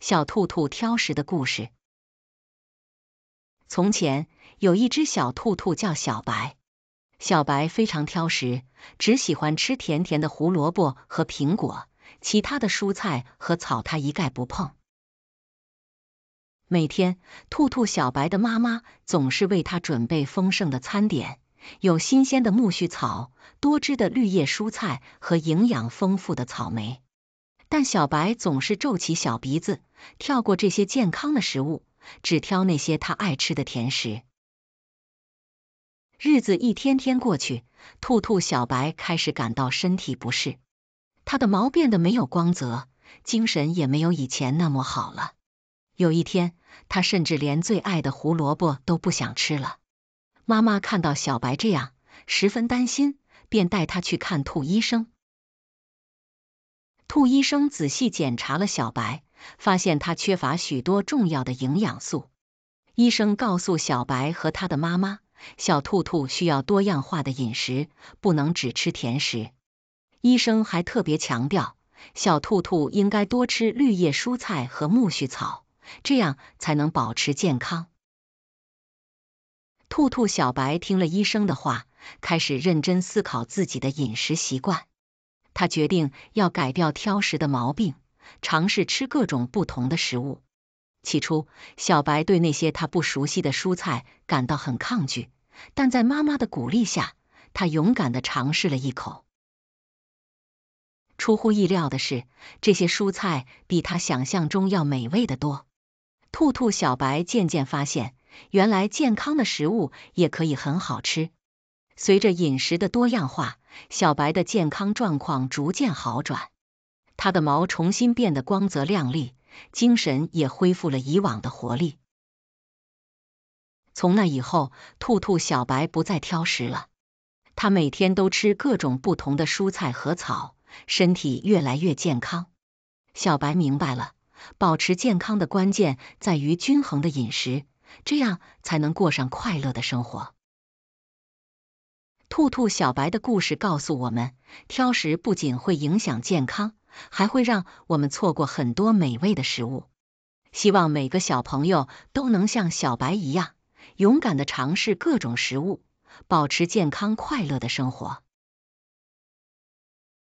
小兔兔挑食的故事。从前有一只小兔兔叫小白，小白非常挑食，只喜欢吃甜甜的胡萝卜和苹果，其他的蔬菜和草它一概不碰。每天，兔兔小白的妈妈总是为它准备丰盛的餐点，有新鲜的苜蓿草、多汁的绿叶蔬菜和营养丰富的草莓。但小白总是皱起小鼻子，跳过这些健康的食物，只挑那些他爱吃的甜食。日子一天天过去，兔兔小白开始感到身体不适，他的毛变得没有光泽，精神也没有以前那么好了。有一天，他甚至连最爱的胡萝卜都不想吃了。妈妈看到小白这样，十分担心，便带他去看兔医生。兔医生仔细检查了小白，发现他缺乏许多重要的营养素。医生告诉小白和他的妈妈，小兔兔需要多样化的饮食，不能只吃甜食。医生还特别强调，小兔兔应该多吃绿叶蔬菜和苜蓿草，这样才能保持健康。兔兔小白听了医生的话，开始认真思考自己的饮食习惯。他决定要改掉挑食的毛病，尝试吃各种不同的食物。起初，小白对那些他不熟悉的蔬菜感到很抗拒，但在妈妈的鼓励下，他勇敢的尝试了一口。出乎意料的是，这些蔬菜比他想象中要美味的多。兔兔小白渐渐发现，原来健康的食物也可以很好吃。随着饮食的多样化，小白的健康状况逐渐好转，它的毛重新变得光泽亮丽，精神也恢复了以往的活力。从那以后，兔兔小白不再挑食了，它每天都吃各种不同的蔬菜和草，身体越来越健康。小白明白了，保持健康的关键在于均衡的饮食，这样才能过上快乐的生活。兔兔小白的故事告诉我们，挑食不仅会影响健康，还会让我们错过很多美味的食物。希望每个小朋友都能像小白一样，勇敢的尝试各种食物，保持健康快乐的生活。